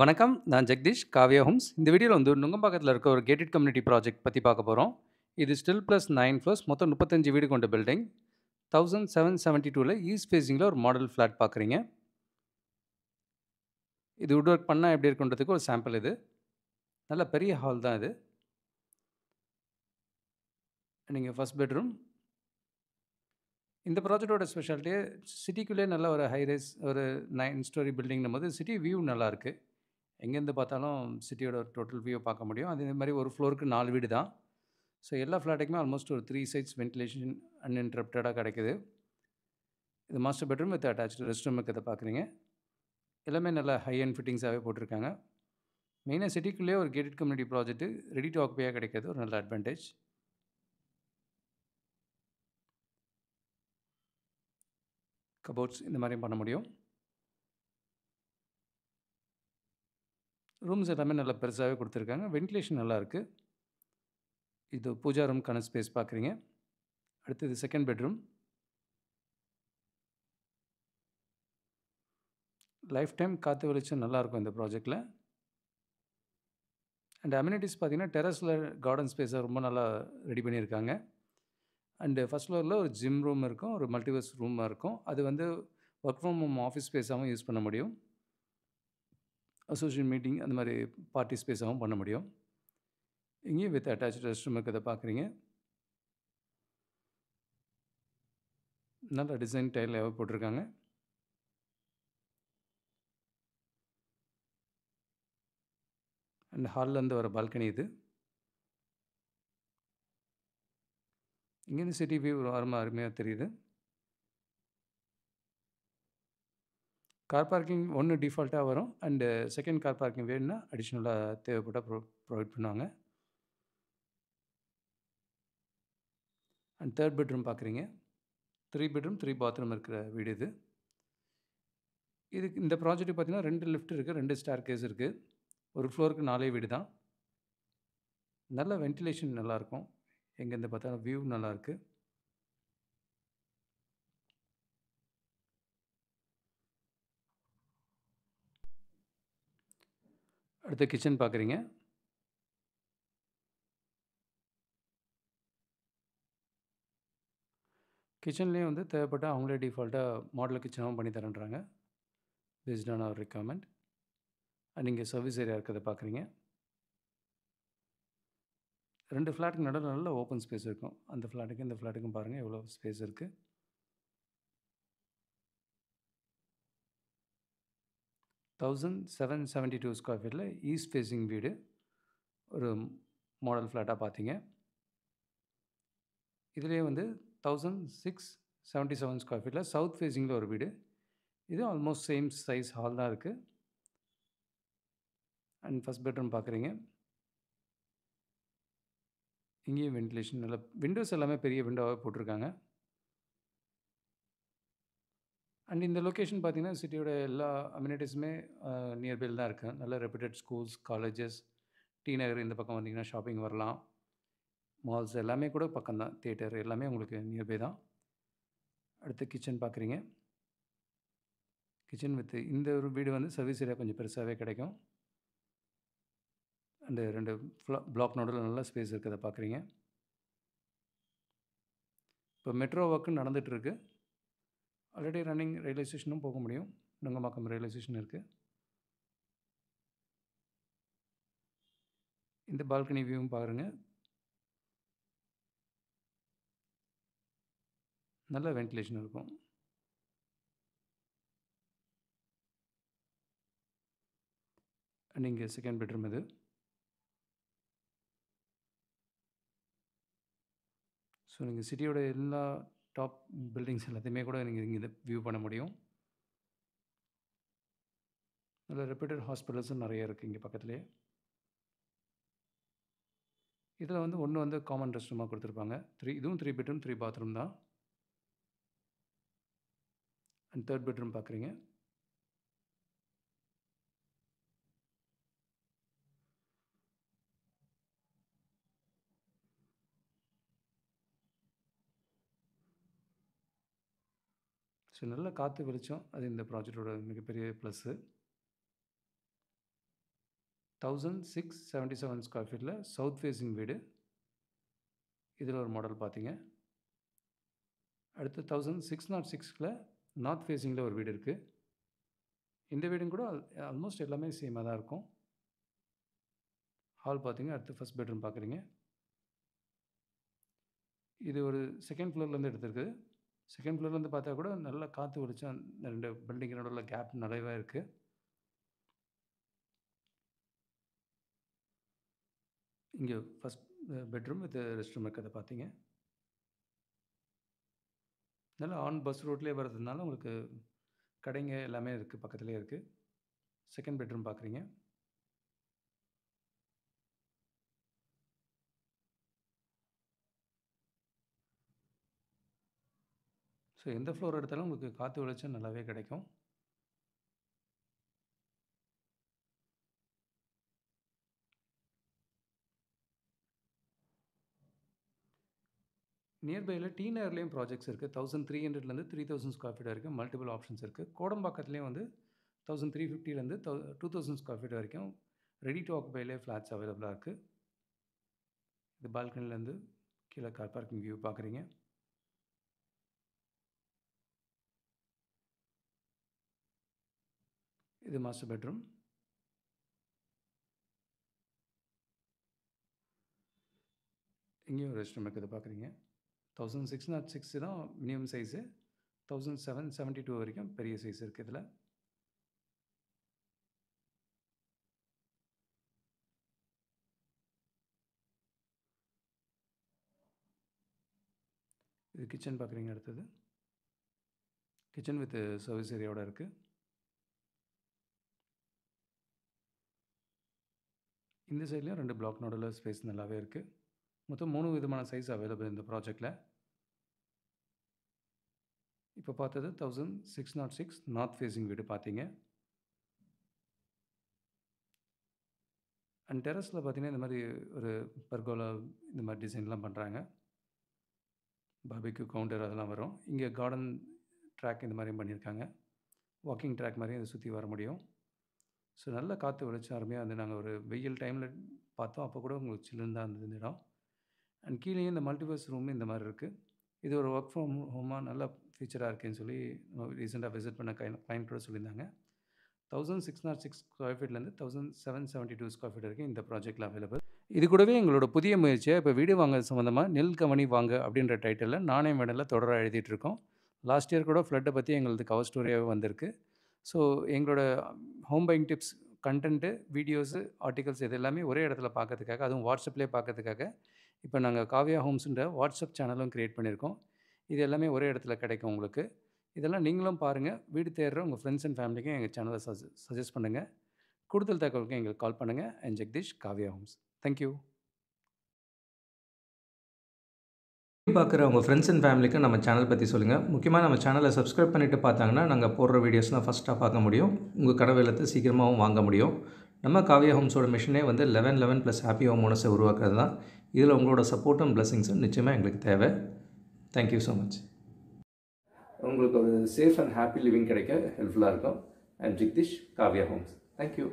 வணக்கம் நான் ஜெகதீஷ் காவ்யா ஹோம்ஸ் இந்த வீடியோவில் வந்து நுங்கம்பாக்கத்தில் இருக்க ஒரு கேட்டட் கம்யூனிட்டி ப்ராஜெக்ட் பற்றி பார்க்க போகிறோம் இது ஸ்டில் ப்ளஸ் நைன் ஃப்ளோர்ஸ் மொத்தம் முப்பத்தஞ்சு வீடு கொண்ட பில்டிங் தௌசண்ட் செவன் செவன்ட்டி டூவில் ஈஸ்ட் ஃபேஸிங்கில் ஒரு மாடல் ஃப்ளாட் பார்க்குறீங்க இது உட் ஒர்க் பண்ணால் எப்படி இருக்குன்றதுக்கு ஒரு சாம்பிள் இது நல்ல பெரிய ஹால் தான் இது நீங்கள் ஃபஸ்ட் பெட்ரூம் இந்த ப்ராஜெக்டோட ஸ்பெஷாலிட்டியே சிட்டிக்குள்ளே நல்ல ஒரு ஹைரைஸ் ஒரு நைன் ஸ்டோரி பில்டிங்னும் போது சிட்டி வியூ நல்லாயிருக்கு எங்கேருந்து பார்த்தாலும் சிட்டியோட டோட்டல் வியூ பார்க்க முடியும் அதே மாதிரி ஒரு ஃப்ளோருக்கு நாலு வீடு தான் ஸோ எல்லா ஃப்ளாட்டுக்குமே ஆல்மோஸ்ட் ஒரு த்ரீ சைட்ஸ் வென்டிலேஷன் அன்இன்டரப்டடாக கிடைக்குது இது master bedroom with attach rest ரூமுக்கு இதை பார்க்குறீங்க எல்லாமே நல்லா ஹை அண்ட் ஃபிட்டிங்ஸாகவே போட்டிருக்காங்க மெயினாக சிட்டிக்குள்ளேயே ஒரு gated community project ready to ஆக்குப்பையாக கிடைக்கிறது ஒரு நல்ல அட்வான்டேஜ் கபோர்ட்ஸ் இந்த மாதிரியும் பண்ண முடியும் ரூம்ஸ் எல்லாமே நல்லா பெருசாகவே கொடுத்துருக்காங்க வென்டிலேஷன் நல்லாயிருக்கு இது பூஜா ரூம்க்கான ஸ்பேஸ் பார்க்குறீங்க அடுத்தது செகண்ட் பெட்ரூம் லைஃப் டைம் காற்று வெளிச்சம் நல்லாயிருக்கும் இந்த ப்ராஜெக்டில் அண்ட் அம்யூனிட்டிஸ் பார்த்திங்கன்னா டெரஸில் கார்டன் ஸ்பேஸை ரொம்ப நல்லா ரெடி பண்ணியிருக்காங்க அண்டு ஃபஸ்ட் ஃப்ளோரில் ஒரு ஜிம் ரூம் இருக்கும் ஒரு மல்டிவர்ஸ் ரூமாக இருக்கும் அது வந்து ஒர்க் ஃப்ரம் ஹோம் ஆஃபீஸ் ஸ்பேஸாகவும் யூஸ் பண்ண முடியும் அசோசியேஷன் மீட்டிங் அந்த மாதிரி பார்ட்டி ஸ்பேஸாகவும் பண்ண முடியும் இங்கேயும் வித் அட்டாச் ரெஸ்ட் ரூம் இருக்கிறத பார்க்குறீங்க நல்லா டிசைன் எவ்வளோ போட்டிருக்காங்க அண்ட் ஹால்லேருந்து வர பால்கனி இது இங்கேருந்து சிட்டி வியூ ஒரு வாரமாக அருமையாக தெரியுது கார் பார்க்கிங் ஒன்று டிஃபால்ட்டாக வரும் அண்டு செகண்ட் கார் பார்க்கிங் வேணும்னா அடிஷ்னலாக தேவைப்பட்டால் ப்ரொ ப்ரொவைட் பண்ணுவாங்க அண்ட் தேர்ட் பெட்ரூம் பார்க்குறீங்க த்ரீ பெட்ரூம் த்ரீ பாத்ரூம் இருக்கிற வீடு இது இதுக்கு இந்த ப்ராஜெக்ட் பார்த்திங்கன்னா ரெண்டு லிஃப்ட் இருக்குது ரெண்டு ஸ்டார் கேஸ் இருக்குது ஒரு ஃப்ளோருக்கு நாலே வீடு தான் நல்ல வென்டிலேஷன் நல்லாயிருக்கும் எங்கேருந்து பார்த்தாலும் வியூ நல்லாயிருக்கு அடுத்து கிச்சன் பார்க்குறீங்க கிச்சன்லேயும் வந்து தேவைப்பட்டால் அவங்களே டிஃபால்ட்டாக மாடல் கிச்சனாகவும் பண்ணி தரேன்றாங்க பேஸ்ட் ஆன் அவர் ரெக்கமெண்ட் நீங்கள் சர்வீஸ் ஏரியா இருக்கிறத பார்க்குறீங்க ரெண்டு ஃப்ளாட்டுக்கு நடுவில் நல்ல ஓப்பன் ஸ்பேஸ் இருக்கும் அந்த ஃப்ளாட்டுக்கும் இந்த ஃப்ளாட்டுக்கும் பாருங்கள் எவ்வளோ ஸ்பேஸ் இருக்குது thousand seven seventy two square ஃபீட்டில் ஈஸ்ட் ஃபேஸிங் வீடு ஒரு மாடல் ஃப்ளாட்டாக பார்த்தீங்க இதுலேயே வந்து thousand six seventy seven square ஃபீட்டில் சவுத் ஃபேஸிங்கில் ஒரு வீடு இது ஆல்மோஸ்ட் சேம் சைஸ் ஹால் தான் இருக்குது அண்ட் ஃபஸ்ட் பெட்ரூம் பார்க்குறீங்க இங்கேயும் வென்டிலேஷன் நல்ல விண்டோஸ் எல்லாமே பெரிய விண்டோவாக போட்டிருக்காங்க அண்ட் இந்த லொக்கேஷன் பார்த்திங்கன்னா சிட்டியோட எல்லா அம்யூனிட்டிஸுமே நியர்பை தான் இருக்குது நல்ல reputed schools colleges T Nagar இந்த பக்கம் வந்தீங்கன்னா ஷாப்பிங் வரலாம் மால்ஸ் எல்லாமே கூட பக்கம் தான் தேட்டர் எல்லாமே உங்களுக்கு நியர்பை தான் அடுத்து கிச்சன் பார்க்குறீங்க கிச்சன் வித் இந்த ஒரு வீடு வந்து சர்வீஸ் ஏரியா கொஞ்சம் பெருசாகவே கிடைக்கும் அந்த ரெண்டு பிளாக் நோடில் நல்லா ஸ்பேஸ் இருக்கிறத பார்க்குறீங்க இப்போ மெட்ரோ ஒர்க்குன்னு நடந்துகிட்ருக்கு ஆல்ரெடி ரன்னிங் ரயில்வே ஸ்டேஷனும் போக முடியும் நுங்கம்பாக்கம் ரயில்வே ஸ்டேஷன் இருக்குது இந்த பால்கனி வியூவும் பாருங்கள் நல்ல வென்டிலேஷன் இருக்கும் நீங்கள் செகண்ட் பெட்ரூம் இது ஸோ நீங்கள் சிட்டியோட எல்லா டாப் பில்டிங்ஸ் எல்லாத்தையுமே கூட நீங்கள் இங்கே வியூ பண்ண முடியும் நல்ல ரெப்யூட்டட் ஹாஸ்பிட்டல்ஸும் நிறைய இருக்குது இங்கே பக்கத்துலேயே இதில் வந்து ஒன்று வந்து காமன் ரெஸ்ட் ரூமாக கொடுத்துருப்பாங்க த்ரீ இதுவும் த்ரீ பெட்ரூம் த்ரீ பாத்ரூம் தான் அண்ட் தேர்ட் பெட்ரூம் பார்க்குறீங்க ஸோ நல்ல காற்று வெளிச்சம் அது இந்த ப்ராஜெக்டோட மிகப்பெரிய plus thousand six seventy seven square ஃபீட்டில் சவுத் ஃபேஸிங் வீடு இதில் ஒரு மாடல் பார்த்தீங்க அடுத்து தௌசண்ட் சிக்ஸ் நாட் சிக்ஸில் நார்த் ஃபேஸிங்கில் ஒரு வீடு இருக்குது இந்த வீடும் கூட ஆல்மோஸ்ட் எல்லாமே சேமாக தான் இருக்கும் ஹால் பார்த்தீங்க அடுத்து ஃபஸ்ட் பெட்ரூம் பார்க்குறீங்க இது ஒரு செகண்ட் ஃப்ளோர்லேருந்து எடுத்திருக்குது செகண்ட் ஃப்ளோர்லேருந்து பார்த்தா கூட நல்லா காற்று வெளிச்சம் அந்த ரெண்டு பில்டிங்கினோட நடுவில் கேப் நிறையவே இருக்குது இங்கே first bedroom with rest room இருக்கிறத பார்த்தீங்க நல்லா ஆன் பஸ் ரோட்லேயே வர்றதுனால உங்களுக்கு கடைங்க எல்லாமே இருக்குது பக்கத்துலேயே இருக்குது செகண்ட் பெட்ரூம் பார்க்குறீங்க ஸோ எந்த ஃப்ளோர் எடுத்தாலும் உங்களுக்கு காற்று வெளிச்சம் நல்லாவே கிடைக்கும் நியர்பையில் டீ நேர்லேயும் ப்ராஜெக்ட்ஸ் இருக்குது தௌசண்ட் த்ரீ ஹண்ட்ரட்லேருந்து த்ரீ தௌசண்ட் ஸ்கொயர் ஃபீட் வரைக்கும் மல்டிபிள் ஆப்ஷன்ஸ் இருக்குது கோடம்பாக்கத்துலேயும் வந்து தௌசண்ட் த்ரீ ஃபிஃப்டிலேருந்து thou two thousand square feet வரைக்கும் ரெடி டு ஆக்குபைலே ஃப்ளாட்ஸ் அவைலபிளாக இருக்குது இது பால்கனிலேருந்து கீழே கார் பார்க்கிங் வியூ பார்க்குறீங்க இது மாஸ்டர் பெட்ரூம் இங்கேயும் ரெஸ்ட் ரூம் இருக்குது பார்க்குறீங்க தௌசண்ட் சிக்ஸ் நாட் சிக்ஸ் தான் minimum size thousand seven seventy two வரைக்கும் பெரிய சைஸ் இருக்குது இதில் இது கிச்சன் பார்க்குறீங்க அடுத்தது கிச்சன் வித் சர்வீஸ் ஏரியாவோட இருக்குது இந்த சைட்லேயும் ரெண்டு பிளாக் நோடில் ஸ்பேஸ் நல்லாவே இருக்குது மொத்தம் மூணு விதமான சைஸ் அவைலபிள் இந்த ப்ராஜெக்டில் இப்போ பார்த்தது thousand six naught six north facing வீடு பார்த்தீங்க அண்ட் டெரஸில் பார்த்தீங்கன்னா இந்த மாதிரி ஒரு பர்கோலா இந்த மாதிரி டிசைன்லாம் பண்ணுறாங்க பர்பிக்யூ கவுண்டர் அதெல்லாம் வரும் இங்கே கார்டன் ட்ராக் இந்த மாதிரியும் பண்ணியிருக்காங்க வாக்கிங் ட்ராக் மாதிரியும் இதை சுற்றி வர முடியும் ஸோ நல்லா காற்று வெளிச்சம் அருமையாக வந்து நாங்கள் ஒரு வெயில் டைமில் பார்த்தோம் அப்போ கூட உங்களுக்கு சில்லுன்னு தான் இருந்தது இடம் அண்ட் கீழேயே இந்த மல்டிவர்ஸ் ரூம் இந்த மாதிரி இருக்குது இது ஒரு ஒர்க் ஃப்ரம் ஹோமாக நல்ல ஃபீச்சராக இருக்குன்னு சொல்லி ரீசெண்டாக விசிட் பண்ண கிளைண்ட் கூட சொல்லியிருந்தாங்க thousand six naught six square ஃபீட்லேருந்து thousand seven seventy two square feet வரைக்கும் இந்த ப்ராஜெக்டில் அவைலபிள் இது கூடவே எங்களோட புதிய முயற்சியாக இப்போ வீடு வாங்க சம்மந்தமாக நெல் கவனி வாங்க அப்படின்ற டைட்டிலில் நானே மேடலில் தொடராக எழுதிட்டு இருக்கோம் லாஸ்ட் இயர் கூட ஃப்ளட்டை பற்றி எங்களுக்கு கவர் ஸ்டோரியாகவே வந்திருக்கு ஸோ எங்களோட home buying tips content videos articles இது எல்லாமே ஒரே இடத்துல பார்க்கறதுக்காக அதுவும் வாட்ஸ்அப்லேயே பார்க்கறதுக்காக இப்போ நாங்கள் காவியா ஹோம்ஸுன்ற வாட்ஸ்அப் சேனலும் க்ரியேட் பண்ணியிருக்கோம் இது எல்லாமே ஒரே இடத்துல கிடைக்கும் உங்களுக்கு இதெல்லாம் நீங்களும் பாருங்கள் வீடு தேடுற உங்கள் ஃப்ரெண்ட்ஸ் அண்ட் ஃபேமிலிக்கும் எங்கள் சேனலை சஜஸ்ட் பண்ணுங்கள் கூடுதல் தகவலுக்கு எங்களுக்கு கால் பண்ணுங்கள் and Jagdish Kaviya Homes thank you பார்க்குற உங்கள் ஃப்ரெண்ட்ஸ் அண்ட் ஃபேமிலிக்கு நம்ம சேனல் பற்றி சொல்லுங்கள் முக்கியமாக நம்ம சேனலை சப்ஸ்கிரைப் பண்ணிட்டு பார்த்தாங்கன்னா நாங்கள் போடுற வீடியோஸ்லாம் ஃபஸ்ட்டாக பார்க்க முடியும் உங்கள் கடவு இல்லத்தை சீக்கிரமாகவும் வாங்க முடியும் நம்ம காவியா ஹோம்ஸோட மிஷினே வந்து eleven eleven plus happy home ஓனஸை உருவாக்குறது தான் இதில் உங்களோட சப்போர்ட்டும் பிளஸிங்ஸும் நிச்சயமாக எங்களுக்கு தேவை தேங்க்யூ ஸோ மச் உங்களுக்கு ஒரு சேஃப் அண்ட் ஹாப்பி லிவிங் கிடைக்க ஹெல்ப்ஃபுல்லாக இருக்கும் and Jagdish Kaviya Homes thank you